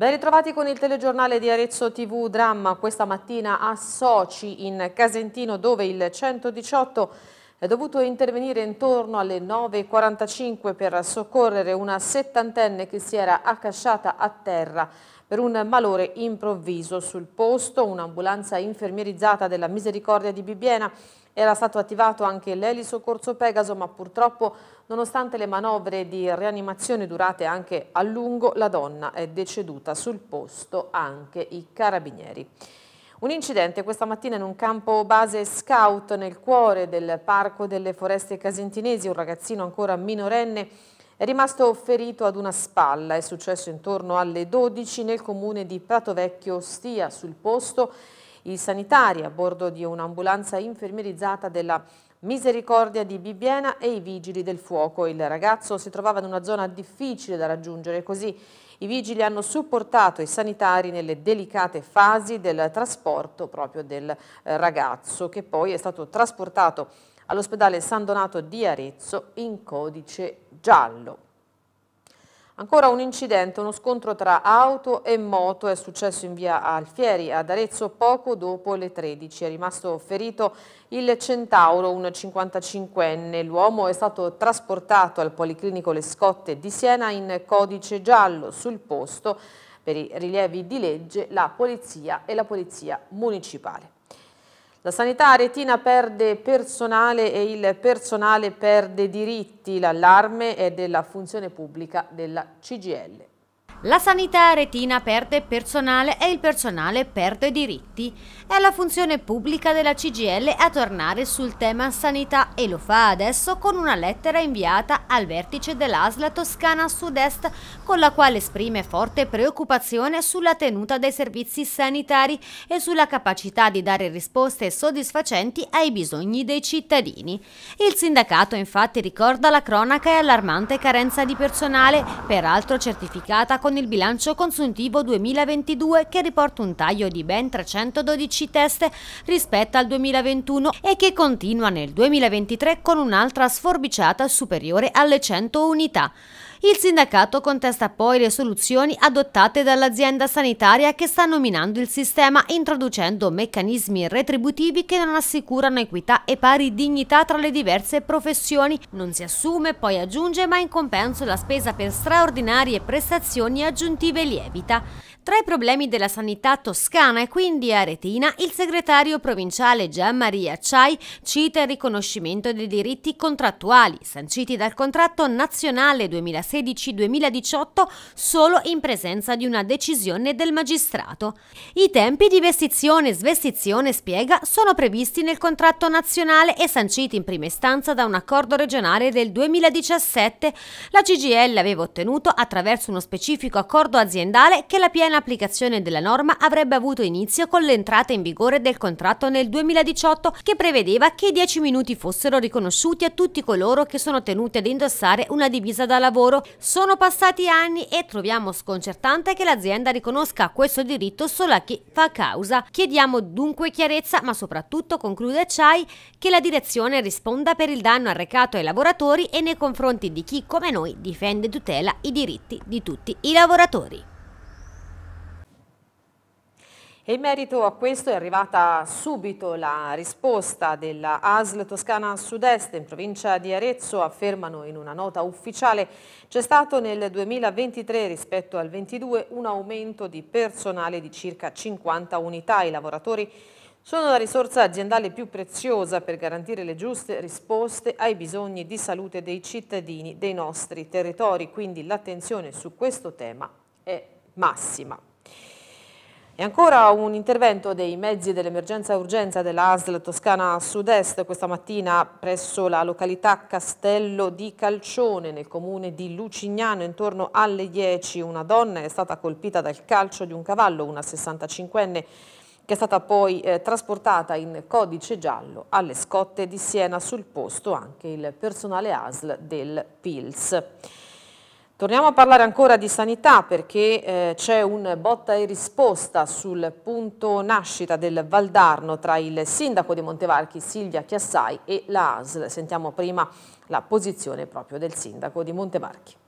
Ben ritrovati con il telegiornale di Arezzo TV Dramma questa mattina a Soci in Casentino dove il 118 è dovuto intervenire intorno alle 9.45 per soccorrere una settantenne che si era accasciata a terra per un malore improvviso. Sul posto un'ambulanza infermierizzata della Misericordia di Bibbiena era stato attivato anche l'elisoccorso Pegaso, ma purtroppo, nonostante le manovre di rianimazione durate anche a lungo, la donna è deceduta sul posto anche i carabinieri. Un incidente questa mattina in un campo base scout nel cuore del Parco delle Foreste Casentinesi, un ragazzino ancora minorenne è rimasto ferito ad una spalla, è successo intorno alle 12 nel comune di Pratovecchio Stia. Sul posto i sanitari a bordo di un'ambulanza infermierizzata della Misericordia di Bibbiena e i vigili del fuoco. Il ragazzo si trovava in una zona difficile da raggiungere, così i vigili hanno supportato i sanitari nelle delicate fasi del trasporto proprio del eh, ragazzo, che poi è stato trasportato all'ospedale San Donato di Arezzo in codice giallo. Ancora un incidente, uno scontro tra auto e moto è successo in via Alfieri ad Arezzo poco dopo le 13. È rimasto ferito il Centauro, un 55enne. L'uomo è stato trasportato al Policlinico Le Scotte di Siena in codice giallo sul posto. Per i rilievi di legge la polizia e la polizia municipale. La sanità aretina perde personale e il personale perde diritti. L'allarme è della funzione pubblica della CGL. La sanità retina perde personale e il personale perde diritti. È la funzione pubblica della CGL a tornare sul tema sanità e lo fa adesso con una lettera inviata al vertice dell'ASLA Toscana Sud-Est con la quale esprime forte preoccupazione sulla tenuta dei servizi sanitari e sulla capacità di dare risposte soddisfacenti ai bisogni dei cittadini. Il sindacato infatti ricorda la cronaca e allarmante carenza di personale, peraltro certificata con con il bilancio consuntivo 2022 che riporta un taglio di ben 312 test rispetto al 2021 e che continua nel 2023 con un'altra sforbiciata superiore alle 100 unità. Il sindacato contesta poi le soluzioni adottate dall'azienda sanitaria che sta nominando il sistema introducendo meccanismi retributivi che non assicurano equità e pari dignità tra le diverse professioni. Non si assume, poi aggiunge, ma in compenso la spesa per straordinarie prestazioni aggiuntive lievita. Tra i problemi della sanità toscana e quindi aretina, il segretario provinciale Gianmaria Ciai cita il riconoscimento dei diritti contrattuali sanciti dal contratto nazionale 2016-2018 solo in presenza di una decisione del magistrato. I tempi di vestizione e svestizione, spiega, sono previsti nel contratto nazionale e sanciti in prima istanza da un accordo regionale del 2017. La CGL aveva ottenuto attraverso uno specifico accordo aziendale che la piena applicazione della norma avrebbe avuto inizio con l'entrata in vigore del contratto nel 2018 che prevedeva che i 10 minuti fossero riconosciuti a tutti coloro che sono tenuti ad indossare una divisa da lavoro. Sono passati anni e troviamo sconcertante che l'azienda riconosca questo diritto solo a chi fa causa. Chiediamo dunque chiarezza, ma soprattutto, conclude Chai, che la direzione risponda per il danno arrecato ai lavoratori e nei confronti di chi, come noi, difende e tutela i diritti di tutti i lavoratori. E in merito a questo è arrivata subito la risposta della ASL Toscana Sud-Est in provincia di Arezzo, affermano in una nota ufficiale c'è stato nel 2023 rispetto al 2022 un aumento di personale di circa 50 unità. I lavoratori sono la risorsa aziendale più preziosa per garantire le giuste risposte ai bisogni di salute dei cittadini dei nostri territori, quindi l'attenzione su questo tema è massima. E ancora un intervento dei mezzi dell'emergenza urgenza dell'ASL Toscana Sud-Est questa mattina presso la località Castello di Calcione nel comune di Lucignano intorno alle 10. Una donna è stata colpita dal calcio di un cavallo, una 65enne che è stata poi eh, trasportata in codice giallo alle scotte di Siena sul posto anche il personale ASL del PILS. Torniamo a parlare ancora di sanità perché eh, c'è un botta e risposta sul punto nascita del Valdarno tra il sindaco di Montevarchi Silvia Chiassai e la ASL. Sentiamo prima la posizione proprio del sindaco di Montevarchi.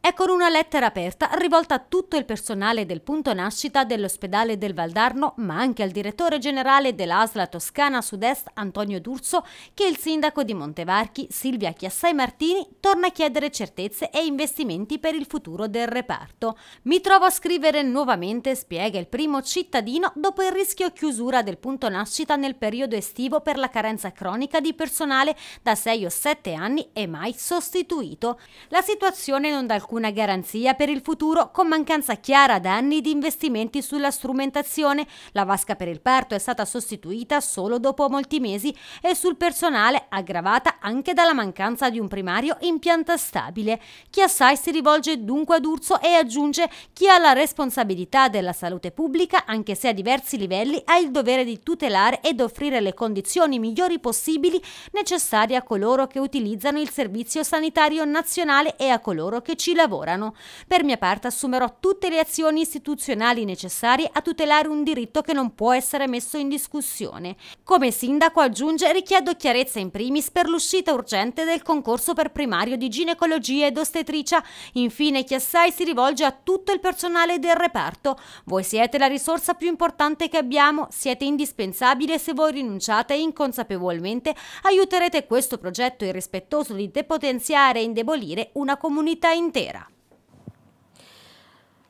È con una lettera aperta rivolta a tutto il personale del punto nascita dell'ospedale del Valdarno, ma anche al direttore generale dell'Asla Toscana Sud-Est Antonio D'Urso, che il sindaco di Montevarchi Silvia Chiassai Martini torna a chiedere certezze e investimenti per il futuro del reparto. Mi trovo a scrivere nuovamente, spiega il primo cittadino, dopo il rischio chiusura del punto nascita nel periodo estivo per la carenza cronica di personale da 6 o 7 anni e mai sostituito. La situazione non dà alcun alcuna garanzia per il futuro con mancanza chiara da anni di investimenti sulla strumentazione. La vasca per il parto è stata sostituita solo dopo molti mesi e sul personale aggravata anche dalla mancanza di un primario in pianta stabile. Chi assai si rivolge dunque ad Urso e aggiunge chi ha la responsabilità della salute pubblica, anche se a diversi livelli, ha il dovere di tutelare ed offrire le condizioni migliori possibili necessarie a coloro che utilizzano il servizio sanitario nazionale e a coloro che ci lavorano lavorano. Per mia parte assumerò tutte le azioni istituzionali necessarie a tutelare un diritto che non può essere messo in discussione. Come sindaco aggiunge richiedo chiarezza in primis per l'uscita urgente del concorso per primario di ginecologia ed ostetricia. Infine chi assai si rivolge a tutto il personale del reparto. Voi siete la risorsa più importante che abbiamo, siete indispensabile se voi rinunciate inconsapevolmente aiuterete questo progetto irrispettoso di depotenziare e indebolire una comunità intera vera?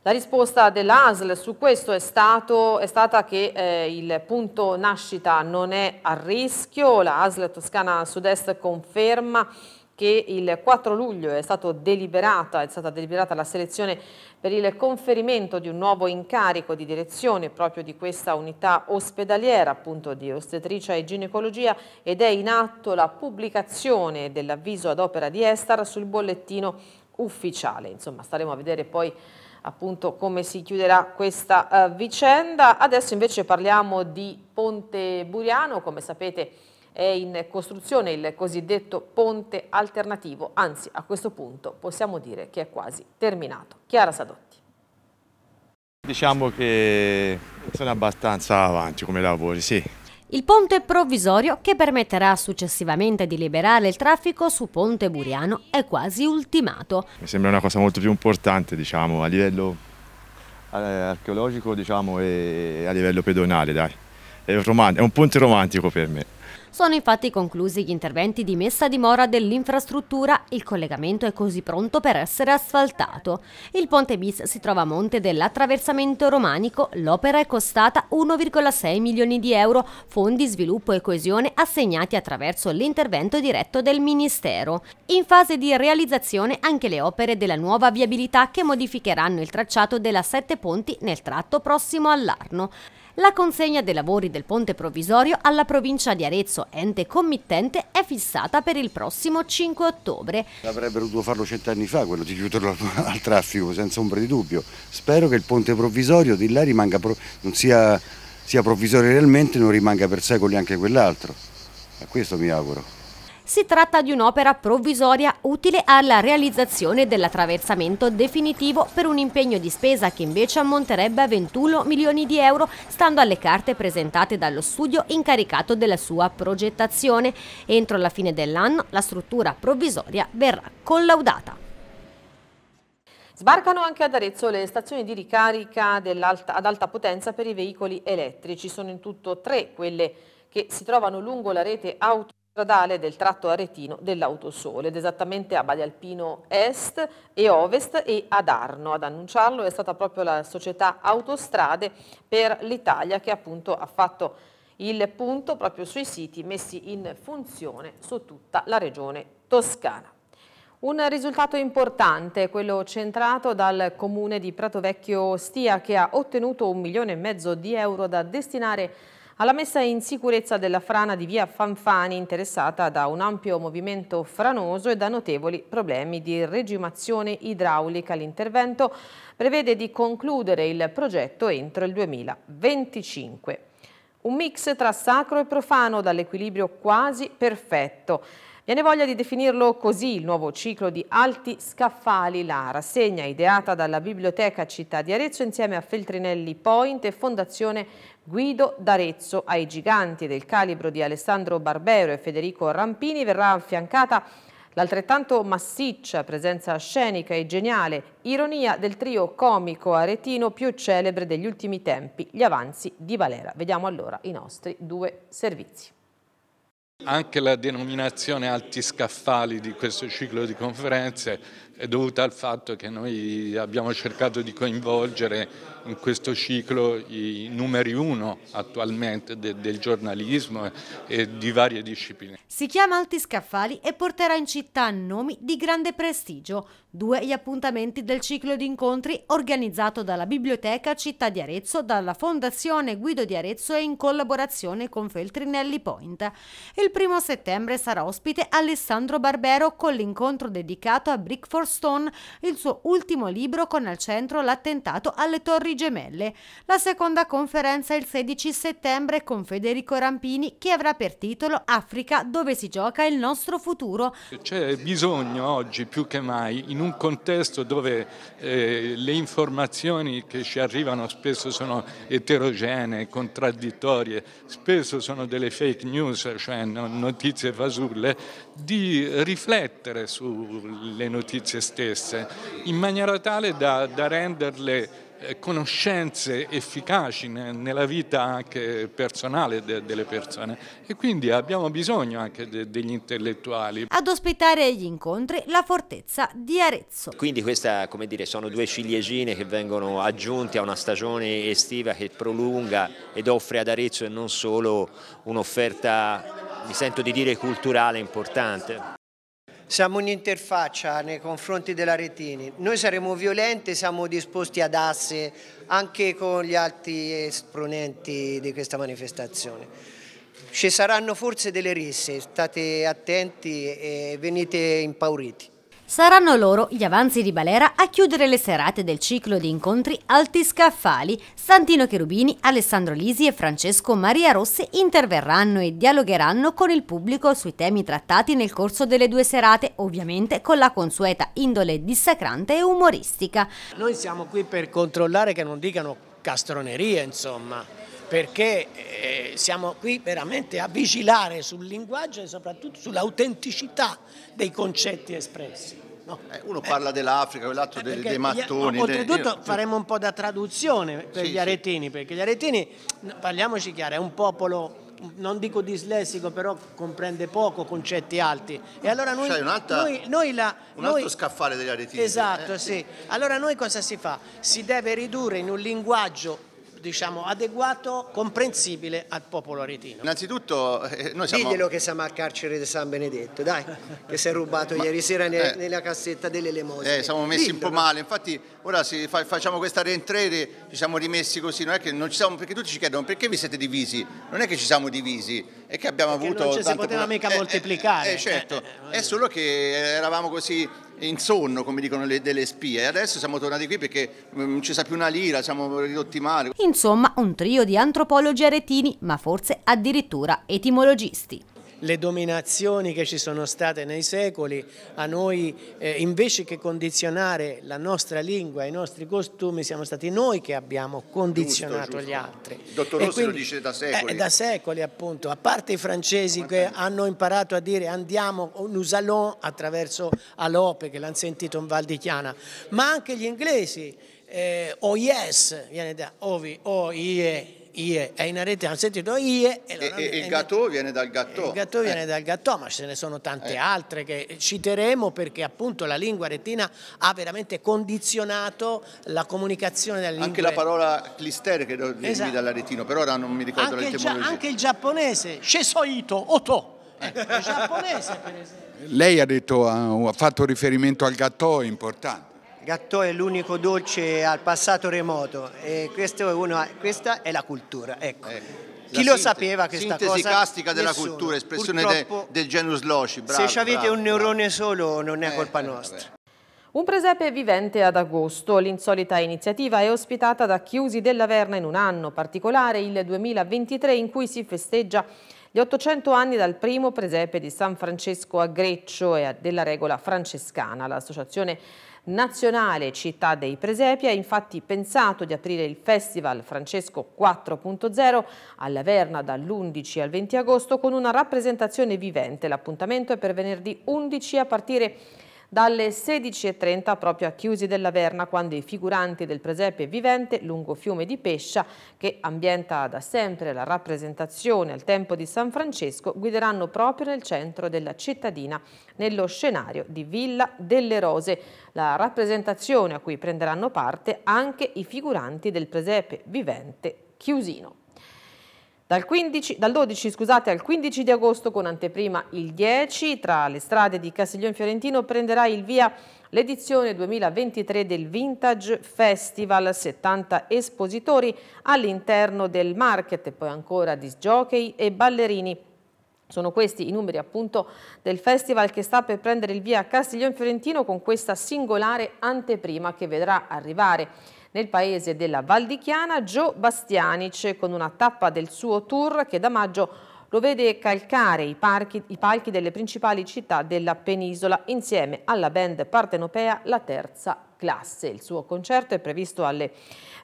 La risposta dell'ASL su questo è, stato, è stata che eh, il punto nascita non è a rischio, la ASL Toscana Sud-Est conferma che il 4 luglio è, stato deliberata, è stata deliberata la selezione per il conferimento di un nuovo incarico di direzione proprio di questa unità ospedaliera, appunto di ostetricia e ginecologia, ed è in atto la pubblicazione dell'avviso ad opera di Estar sul bollettino ufficiale. Insomma, staremo a vedere poi appunto come si chiuderà questa uh, vicenda. Adesso invece parliamo di Ponte Buriano, come sapete è in costruzione il cosiddetto ponte alternativo, anzi a questo punto possiamo dire che è quasi terminato. Chiara Sadotti. Diciamo che sono abbastanza avanti come lavori, sì, il ponte provvisorio, che permetterà successivamente di liberare il traffico su Ponte Buriano, è quasi ultimato. Mi sembra una cosa molto più importante diciamo, a livello eh, archeologico diciamo, e a livello pedonale. Dai. È un ponte romantico per me. Sono infatti conclusi gli interventi di messa a dimora dell'infrastruttura, il collegamento è così pronto per essere asfaltato. Il ponte bis si trova a monte dell'attraversamento romanico, l'opera è costata 1,6 milioni di euro, fondi sviluppo e coesione assegnati attraverso l'intervento diretto del Ministero. In fase di realizzazione anche le opere della nuova viabilità che modificheranno il tracciato della Sette Ponti nel tratto prossimo all'Arno. La consegna dei lavori del ponte provvisorio alla provincia di Arezzo, ente committente, è fissata per il prossimo 5 ottobre. Avrebbero dovuto farlo cent'anni fa, quello di chiuderlo al traffico, senza ombra di dubbio. Spero che il ponte provvisorio di là rimanga, non sia, sia provvisorio realmente, non rimanga per secoli anche quell'altro. A questo mi auguro. Si tratta di un'opera provvisoria utile alla realizzazione dell'attraversamento definitivo per un impegno di spesa che invece ammonterebbe a 21 milioni di euro, stando alle carte presentate dallo studio incaricato della sua progettazione. Entro la fine dell'anno la struttura provvisoria verrà collaudata. Sbarcano anche ad Arezzo le stazioni di ricarica ad alta potenza per i veicoli elettrici. Sono in tutto tre quelle che si trovano lungo la rete auto stradale del tratto aretino dell'Autosole ed esattamente a Badialpino Est e Ovest e ad Arno. Ad annunciarlo è stata proprio la società Autostrade per l'Italia che appunto ha fatto il punto proprio sui siti messi in funzione su tutta la regione toscana. Un risultato importante, quello centrato dal comune di Prato Vecchio Stia che ha ottenuto un milione e mezzo di euro da destinare alla messa in sicurezza della frana di via Fanfani interessata da un ampio movimento franoso e da notevoli problemi di regimazione idraulica. L'intervento prevede di concludere il progetto entro il 2025. Un mix tra sacro e profano dall'equilibrio quasi perfetto. Viene voglia di definirlo così il nuovo ciclo di Alti Scaffali, la rassegna ideata dalla Biblioteca Città di Arezzo insieme a Feltrinelli Point e Fondazione Guido d'Arezzo ai giganti del calibro di Alessandro Barbero e Federico Rampini verrà affiancata L'altrettanto massiccia presenza scenica e geniale ironia del trio comico aretino più celebre degli ultimi tempi, gli avanzi di Valera. Vediamo allora i nostri due servizi. Anche la denominazione alti scaffali di questo ciclo di conferenze è dovuta al fatto che noi abbiamo cercato di coinvolgere in questo ciclo i numeri uno attualmente de, del giornalismo e di varie discipline. Si chiama Alti Scaffali e porterà in città nomi di grande prestigio, due gli appuntamenti del ciclo di incontri organizzato dalla Biblioteca Città di Arezzo, dalla Fondazione Guido di Arezzo e in collaborazione con Feltrinelli Point. Il primo settembre sarà ospite Alessandro Barbero con l'incontro dedicato a Brick Brickford Stone il suo ultimo libro con al centro l'attentato alle Torri Gemelle. La seconda conferenza il 16 settembre con Federico Rampini che avrà per titolo Africa dove si gioca il nostro futuro. C'è bisogno oggi più che mai in un contesto dove eh, le informazioni che ci arrivano spesso sono eterogenee, contraddittorie, spesso sono delle fake news, cioè notizie fasulle, di riflettere sulle notizie se stesse, in maniera tale da, da renderle eh, conoscenze efficaci nella vita anche personale delle persone e quindi abbiamo bisogno anche degli intellettuali. Ad ospitare gli incontri la fortezza di Arezzo. Quindi queste come dire sono due ciliegine che vengono aggiunte a una stagione estiva che prolunga ed offre ad Arezzo e non solo un'offerta mi sento di dire culturale importante siamo un'interfaccia nei confronti della Retini. Noi saremo violenti, siamo disposti ad asse anche con gli altri esponenti di questa manifestazione. Ci saranno forse delle risse, state attenti e venite impauriti. Saranno loro gli avanzi di Balera a chiudere le serate del ciclo di incontri Alti Scaffali. Santino Cherubini, Alessandro Lisi e Francesco Maria Rossi interverranno e dialogheranno con il pubblico sui temi trattati nel corso delle due serate, ovviamente con la consueta indole dissacrante e umoristica. Noi siamo qui per controllare che non dicano castronerie, insomma perché eh, siamo qui veramente a vigilare sul linguaggio e soprattutto sull'autenticità dei concetti espressi. No. Eh, uno parla eh, dell'Africa, quell'altro eh, dei, dei, mattoni. No, oltretutto dei... faremo un po' da traduzione per sì, gli aretini, sì. perché gli aretini, parliamoci chiaro, è un popolo non dico dislessico, però comprende poco concetti alti. E allora noi, noi, noi la, un altro scaffale degli aretini. Esatto, eh? sì. Allora noi cosa si fa? Si deve ridurre in un linguaggio diciamo, adeguato, comprensibile al popolo aretino. Innanzitutto eh, noi siamo... Diglielo che siamo al carcere di San Benedetto, dai, che si è rubato Ma, ieri sera ne, eh, nella cassetta delle lemosine. Eh, siamo messi Diglielo. un po' male, infatti ora fa, facciamo questa rientrere, ci siamo rimessi così, non è che non ci siamo, perché tutti ci chiedono perché vi siete divisi, non è che ci siamo divisi, è che abbiamo perché avuto... Non ci si poteva mica eh, eh, moltiplicare. Eh, certo, è solo che eravamo così in sonno, come dicono le, delle spie. E adesso siamo tornati qui perché mm, non ci sa più una lira, siamo ridotti male. Insomma, un trio di antropologi aretini, ma forse addirittura etimologisti le dominazioni che ci sono state nei secoli, a noi eh, invece che condizionare la nostra lingua, i nostri costumi, siamo stati noi che abbiamo condizionato giusto, giusto. gli altri. Il dottor Rossi lo dice da eh, secoli. Eh, da secoli appunto, a parte i francesi che hanno imparato a dire andiamo, nous allons attraverso Alope che l'hanno sentito in Val di Chiana, ma anche gli inglesi, eh, oh yes viene da OVI, oh, OIE, oh, IE è in rete, hanno sentito IE. E, e, e il gatto viene dal gatto. Il gatto eh. viene dal gatto, ma ce ne sono tante eh. altre che citeremo perché appunto la lingua retina ha veramente condizionato la comunicazione della lingua. Anche la parola clister che viene esatto. dall'aretino, però ora non mi ricordo anche l'etimologia. Gia, anche il giapponese, Shesoito, oto. Eh. Il giapponese per esempio. Lei ha, detto, ha fatto riferimento al gatto, è importante. Gattò è l'unico dolce al passato remoto e è uno, questa è la cultura, ecco. ecco. Chi lo sapeva questa sintesi cosa? Sintesi castica della nessuno. cultura, espressione de, del genus loci. Bravo, se ci avete bravo, un neurone bravo. solo non è eh, colpa eh, nostra. Eh, un presepe vivente ad agosto. L'insolita iniziativa è ospitata da Chiusi della Verna in un anno particolare, il 2023, in cui si festeggia gli 800 anni dal primo presepe di San Francesco a Greccio e della regola francescana. L'associazione nazionale Città dei Presepi ha infatti pensato di aprire il Festival Francesco 4.0 alla Verna dall'11 al 20 agosto con una rappresentazione vivente. L'appuntamento è per venerdì 11 a partire dalle 16.30 proprio a Chiusi della Verna quando i figuranti del presepe vivente lungo fiume di Pescia, che ambienta da sempre la rappresentazione al tempo di San Francesco, guideranno proprio nel centro della cittadina, nello scenario di Villa delle Rose, la rappresentazione a cui prenderanno parte anche i figuranti del presepe vivente Chiusino. Dal, 15, dal 12 scusate, al 15 di agosto con anteprima il 10 tra le strade di Castiglione Fiorentino prenderà il via l'edizione 2023 del Vintage Festival, 70 espositori all'interno del market e poi ancora disjockey e ballerini. Sono questi i numeri appunto del festival che sta per prendere il via a Castiglione Fiorentino con questa singolare anteprima che vedrà arrivare nel paese della Val di Chiana Gio Bastianic con una tappa del suo tour che da maggio lo vede calcare i, parchi, i palchi delle principali città della penisola insieme alla band partenopea La Terza Classe. Il suo concerto è previsto alle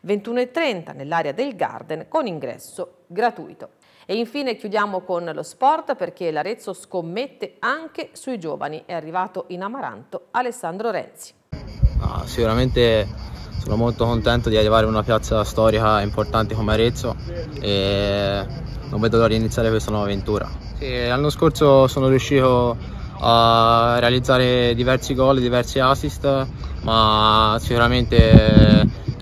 21.30 nell'area del Garden con ingresso gratuito. E infine chiudiamo con lo sport perché l'Arezzo scommette anche sui giovani. È arrivato in Amaranto Alessandro Renzi. Ah, sicuramente sono molto contento di arrivare in una piazza storica importante come Arezzo e non vedo l'ora di iniziare questa nuova avventura. Sì, l'anno scorso sono riuscito a realizzare diversi gol, diversi assist, ma sicuramente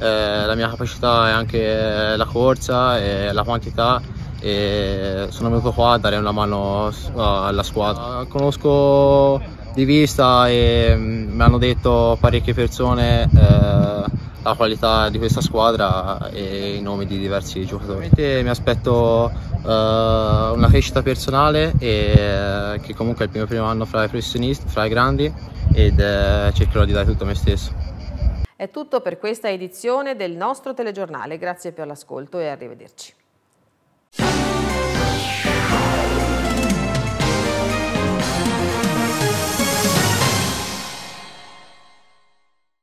eh, la mia capacità è anche la corsa e la quantità e sono venuto qua a dare una mano alla squadra. Conosco di vista e mm, mi hanno detto parecchie persone eh, la qualità di questa squadra e i nomi di diversi giocatori. Mi aspetto uh, una crescita personale e, uh, che comunque è il mio primo anno fra i professionisti, fra i grandi ed uh, cercherò di dare tutto a me stesso. È tutto per questa edizione del nostro telegiornale, grazie per l'ascolto e arrivederci.